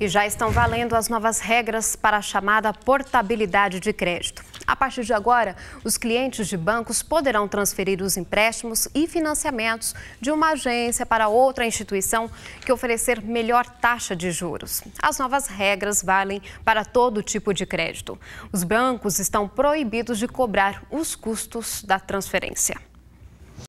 E já estão valendo as novas regras para a chamada portabilidade de crédito. A partir de agora, os clientes de bancos poderão transferir os empréstimos e financiamentos de uma agência para outra instituição que oferecer melhor taxa de juros. As novas regras valem para todo tipo de crédito. Os bancos estão proibidos de cobrar os custos da transferência.